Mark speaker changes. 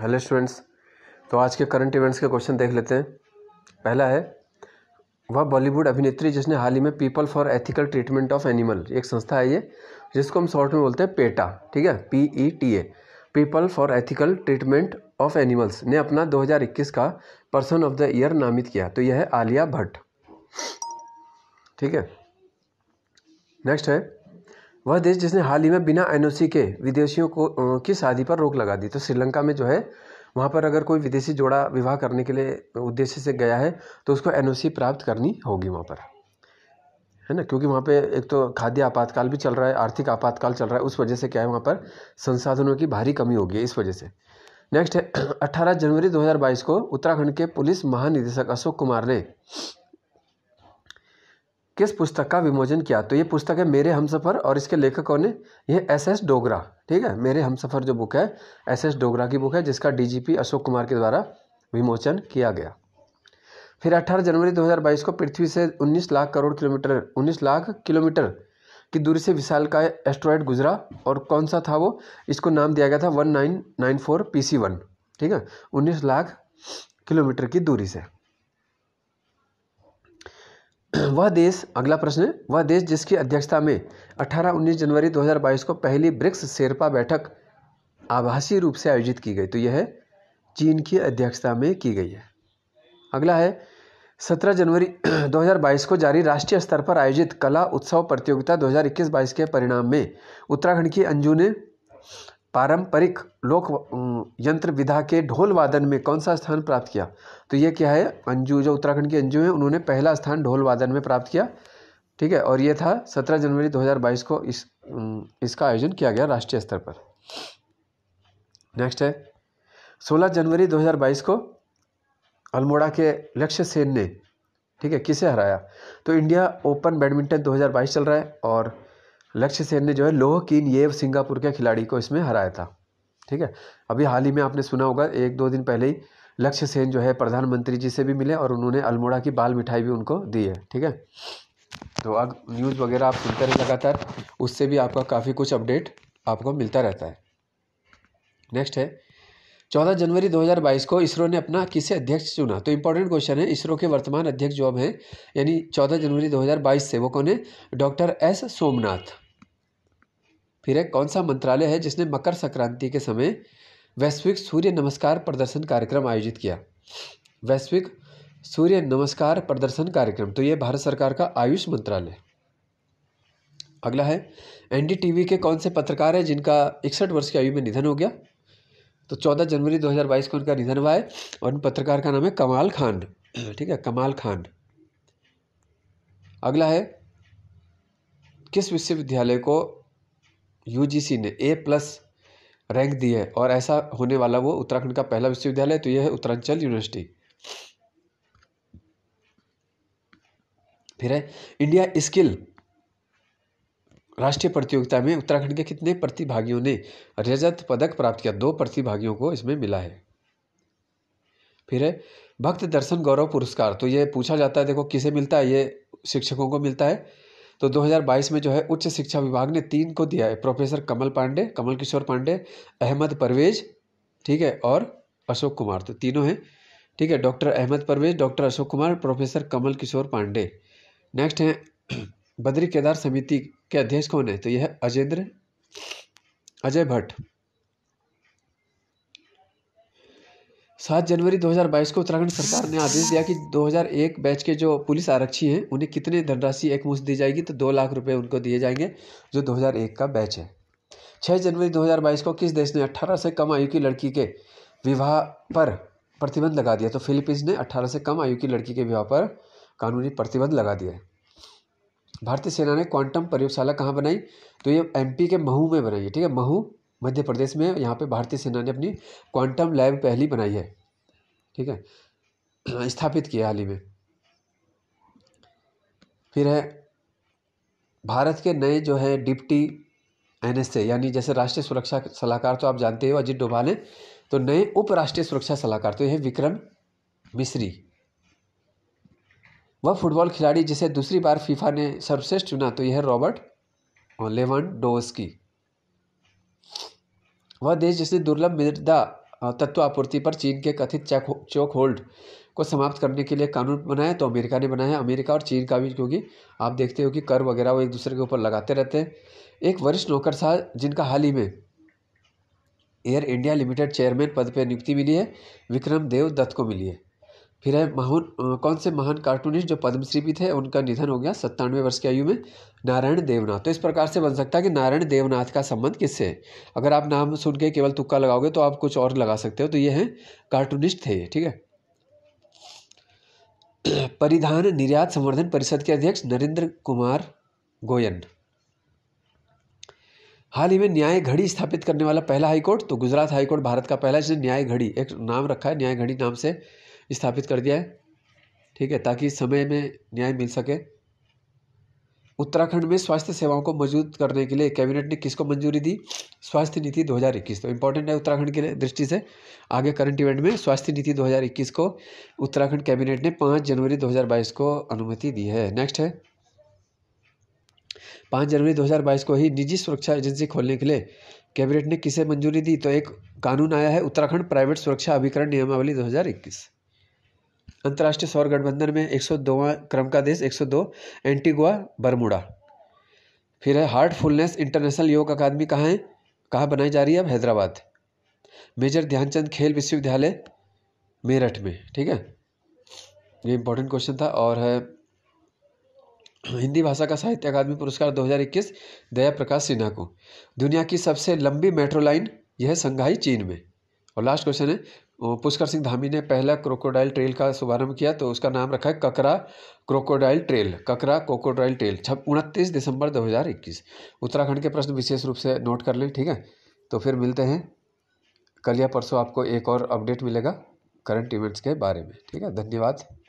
Speaker 1: hello students तो आज के करंट इवेंट्स के क्वेश्चन देख लेते हैं पहला है वह बॉलीवुड अभिनेत्री जिसने हाल ही में people for ethical treatment of animal एक संस्था है ये जिसको हम शॉर्ट में बोलते हैं पेटा e ठीक है P E T A people for ethical treatment of animals ने अपना 2021 का पर्सन ऑफ द ईयर नामित किया तो यह है आलिया भट्ट ठीक है नेक्स्ट है वह देश जिसने हाल ही में बिना एन के विदेशियों को की शादी पर रोक लगा दी तो श्रीलंका में जो है वहाँ पर अगर कोई विदेशी जोड़ा विवाह करने के लिए उद्देश्य से गया है तो उसको एन प्राप्त करनी होगी वहाँ पर है ना क्योंकि वहाँ पे एक तो खाद्य आपातकाल भी चल रहा है आर्थिक आपातकाल चल रहा है उस वजह से क्या है वहाँ पर संसाधनों की भारी कमी होगी इस वजह से नेक्स्ट है अट्ठारह जनवरी दो को उत्तराखंड के पुलिस महानिदेशक अशोक कुमार ने किस पुस्तक का विमोचन किया तो ये पुस्तक है मेरे हम सफ़र और इसके लेखक कौन है ये एस एस डोगरा ठीक है मेरे हम सफ़र जो बुक है एस एस डोगरा की बुक है जिसका डीजीपी अशोक कुमार के द्वारा विमोचन किया गया फिर 18 जनवरी 2022 को पृथ्वी से 19 लाख करोड़ किलोमीटर 19 लाख किलोमीटर की दूरी से विशाल का एस्ट्रॉयड गुजरा और कौन सा था वो इसको नाम दिया गया था 1994 नाइन वन ठीक है 19 लाख किलोमीटर की दूरी से वह देश अगला प्रश्न है वह देश जिसकी अध्यक्षता में 18-19 जनवरी 2022 को पहली ब्रिक्स शेरपा बैठक आभासी रूप से आयोजित की गई तो यह चीन की अध्यक्षता में की गई है अगला है 17 जनवरी 2022 को जारी राष्ट्रीय स्तर पर आयोजित कला उत्सव प्रतियोगिता 2021-22 के परिणाम में उत्तराखंड की अंजू ने पारंपरिक लोक यंत्र विधा के ढोल वादन में कौन सा स्थान प्राप्त किया तो ये क्या है अंजू जो उत्तराखंड के अंजू हैं उन्होंने पहला स्थान ढोल वादन में प्राप्त किया ठीक है और ये था सत्रह जनवरी 2022 को इस इसका आयोजन किया गया राष्ट्रीय स्तर पर नेक्स्ट है सोलह जनवरी 2022 को अल्मोड़ा के लक्ष्य सेन ने ठीक है किसे हराया तो इंडिया ओपन बैडमिंटन बाईस चल रहा है और लक्ष्य सेन ने जो है लोह कीन येव सिंगापुर के खिलाड़ी को इसमें हराया था ठीक है अभी हाल ही में आपने सुना होगा एक दो दिन पहले ही लक्ष्य सेन जो है प्रधानमंत्री जी से भी मिले और उन्होंने अल्मोड़ा की बाल मिठाई भी उनको दी है ठीक है तो अब न्यूज़ वगैरह आप सुनते रहे लगातार उससे भी आपका काफ़ी कुछ अपडेट आपको मिलता रहता है नेक्स्ट है चौदह जनवरी 2022 को इसरो ने अपना किसे अध्यक्ष चुना तो इम्पोर्टेंट क्वेश्चन है इसरो के वर्तमान अध्यक्ष जो अब हैं यानी चौदह जनवरी 2022 से वो कौन है डॉक्टर एस सोमनाथ फिर है कौन सा मंत्रालय है जिसने मकर संक्रांति के समय वैश्विक सूर्य नमस्कार प्रदर्शन कार्यक्रम आयोजित किया वैश्विक सूर्य नमस्कार प्रदर्शन कार्यक्रम तो ये भारत सरकार का आयुष मंत्रालय अगला है एनडीटीवी के कौन से पत्रकार हैं जिनका इकसठ वर्ष की आयु में निधन हो गया तो चौदह जनवरी 2022 को उनका निधन हुआ है और उन पत्रकार का नाम है कमाल खान ठीक है कमाल खान अगला है किस विश्वविद्यालय को यू ने ए प्लस रैंक दी है और ऐसा होने वाला वो उत्तराखंड का पहला विश्वविद्यालय तो यह है उत्तरांचल यूनिवर्सिटी फिर है इंडिया स्किल राष्ट्रीय प्रतियोगिता में उत्तराखंड के कितने प्रतिभागियों ने रजत पदक प्राप्त किया दो प्रतिभागियों को इसमें मिला है फिर है भक्त दर्शन गौरव पुरस्कार तो ये पूछा जाता है देखो किसे मिलता है ये शिक्षकों को मिलता है तो 2022 में जो है उच्च शिक्षा विभाग ने तीन को दिया है प्रोफेसर कमल पांडे कमल किशोर पांडे अहमद परवेज ठीक है और अशोक कुमार तो तीनों हैं ठीक है doctor Ahmad Parvez doctor Ashok Kumar professor Kamal Kishore Pandey next हैं बद्री केदार समिति के अध्यक्ष कौन है तो यह अजेंद्र अजय भट्ट सात जनवरी 2022 को उत्तराखंड सरकार ने आदेश दिया कि 2001 बैच के जो पुलिस आरक्षी हैं उन्हें कितने धनराशि एक मुश्त दी जाएगी तो दो लाख रुपए उनको दिए जाएंगे जो 2001 का बैच है छः जनवरी 2022 को किस देश ने 18 से कम आयु की लड़की के विवाह पर प्रतिबंध लगा दिया तो फिलीपींस ने 18 से कम आयु की लड़की के विवाह पर कानूनी प्रतिबंध लगा दिया है भारतीय सेना ने क्वांटम प्रयोगशाला कहाँ बनाई तो ये एमपी के महू में बनाई है ठीक है महू मध्य प्रदेश में यहाँ पे भारतीय सेना ने अपनी क्वांटम लैब पहली बनाई है ठीक है स्थापित किया हाल ही में फिर है भारत के नए जो है डिप्टी एन यानी जैसे राष्ट्रीय सुरक्षा सलाहकार तो आप जानते हो अजीत डोभाल हैं तो नए उपराष्ट्रीय सुरक्षा सलाहकार तो यह विक्रम मिश्री वह फुटबॉल खिलाड़ी जिसे दूसरी बार फीफा ने सर्वश्रेष्ठ चुना तो यह रॉबर्ट लेवन की वह देश जिसने दुर्लभ मृदा तत्व आपूर्ति पर चीन के कथित चेक चोक होल्ड को समाप्त करने के लिए कानून बनाया तो अमेरिका ने बनाया अमेरिका और चीन का भी क्योंकि आप देखते हो कि कर वगैरह वो एक दूसरे के ऊपर लगाते रहते हैं एक वरिष्ठ नौकर साह जिनका हाल ही में एयर इंडिया लिमिटेड चेयरमैन पद पर नियुक्ति मिली है विक्रम देव दत्त को मिली है फिर है महान कौन से महान कार्टूनिस्ट जो पद्मश्री भी थे उनका निधन हो गया सत्तानवे वर्ष की आयु में नारायण देवनाथ तो इस प्रकार से बन सकता है कि नारायण देवनाथ का संबंध किससे है अगर आप नाम सुन के केवल तुक्का लगाओगे तो आप कुछ और लगा सकते हो तो ये हैं कार्टूनिस्ट थे ठीक है परिधान निर्यात संवर्धन परिषद के अध्यक्ष नरेंद्र कुमार गोयन हाल ही में न्याय घड़ी स्थापित करने वाला पहला हाईकोर्ट तो गुजरात हाईकोर्ट भारत का पहला जिसने न्याय घड़ी एक नाम रखा है न्याय घड़ी नाम से स्थापित कर दिया है ठीक है ताकि समय में न्याय मिल सके उत्तराखंड में स्वास्थ्य सेवाओं को मजबूत करने के लिए कैबिनेट ने किसको मंजूरी दी स्वास्थ्य नीति 2021 तो इम्पोर्टेंट है उत्तराखंड के दृष्टि से आगे करंट इवेंट में स्वास्थ्य नीति 2021 को उत्तराखंड कैबिनेट ने 5 जनवरी 2022 को अनुमति दी है नेक्स्ट है 5 जनवरी 2022 को ही निजी सुरक्षा एजेंसी खोलने के लिए कैबिनेट ने किसे मंजूरी दी तो एक कानून आया है उत्तराखंड प्राइवेट सुरक्षा अभिकरण नियमावली दो अंतर्राष्ट्रीय सौर गठबंधन में एक क्रम का देश 102 एंटीगुआ बरमुडा फिर है हार्टफुलनेस इंटरनेशनल योग अकादमी कहाँ है कहाँ बनाई जा रही है अब हैदराबाद मेजर ध्यानचंद खेल विश्वविद्यालय मेरठ में ठीक है ये इंपॉर्टेंट क्वेश्चन था और है हिंदी भाषा का साहित्य अकादमी पुरस्कार 2021 दया प्रकाश सिन्हा को दुनिया की सबसे लंबी मेट्रो लाइन यह संघाई चीन में और लास्ट क्वेश्चन है पुष्कर सिंह धामी ने पहला क्रोकोडाइल ट्रेल का शुभारंभ किया तो उसका नाम रखा है Kakra crocodile trail Kakra crocodile trail छब उनतीस दिसंबर 2021 उत्तराखंड के प्रश्न विशेष रूप से नोट कर लें ठीक है तो फिर मिलते हैं कल या परसों आपको एक और अपडेट मिलेगा करंट इवेंट्स के बारे में ठीक है धन्यवाद